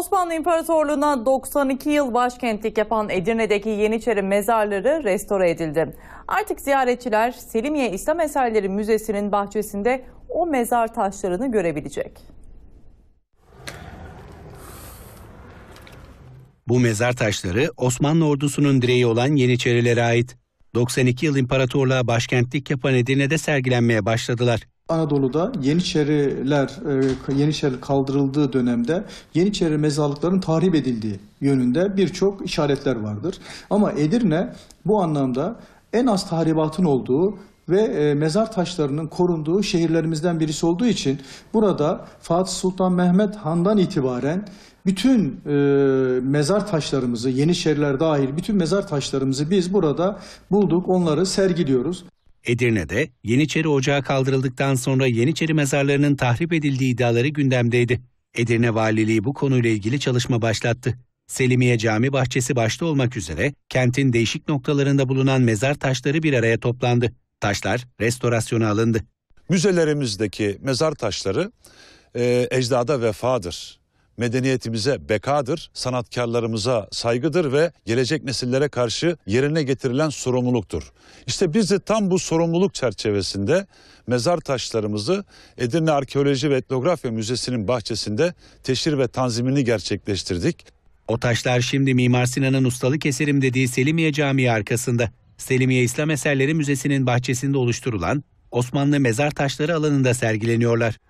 Osmanlı İmparatorluğu'na 92 yıl başkentlik yapan Edirne'deki Yeniçeri mezarları restore edildi. Artık ziyaretçiler Selimiye İslam Eserleri Müzesi'nin bahçesinde o mezar taşlarını görebilecek. Bu mezar taşları Osmanlı ordusunun direği olan Yeniçerilere ait. 92 yıl imparatorluğa başkentlik yapan Edirne'de sergilenmeye başladılar. Anadolu'da Yeniçeriler e, Yeniçeri kaldırıldığı dönemde Yeniçeri mezarlıklarının tahrip edildiği yönünde birçok işaretler vardır. Ama Edirne bu anlamda en az tahribatın olduğu ve e, mezar taşlarının korunduğu şehirlerimizden birisi olduğu için burada Fatih Sultan Mehmet Han'dan itibaren bütün e, mezar taşlarımızı, yeni şehirler dahil bütün mezar taşlarımızı biz burada bulduk, onları sergiliyoruz. Edirne'de Yeniçeri Ocağı kaldırıldıktan sonra Yeniçeri mezarlarının tahrip edildiği iddiaları gündemdeydi. Edirne Valiliği bu konuyla ilgili çalışma başlattı. Selimiye Cami bahçesi başta olmak üzere kentin değişik noktalarında bulunan mezar taşları bir araya toplandı. Taşlar restorasyona alındı. Müzelerimizdeki mezar taşları e, ecdada vefadır medeniyetimize bekadır, sanatkarlarımıza saygıdır ve gelecek nesillere karşı yerine getirilen sorumluluktur. İşte biz de tam bu sorumluluk çerçevesinde mezar taşlarımızı Edirne Arkeoloji ve Etnografya Müzesi'nin bahçesinde teşhir ve tanzimini gerçekleştirdik. O taşlar şimdi Mimar Sinan'ın ustalık eserim dediği Selimiye Camii arkasında. Selimiye İslam Eserleri Müzesi'nin bahçesinde oluşturulan Osmanlı mezar taşları alanında sergileniyorlar.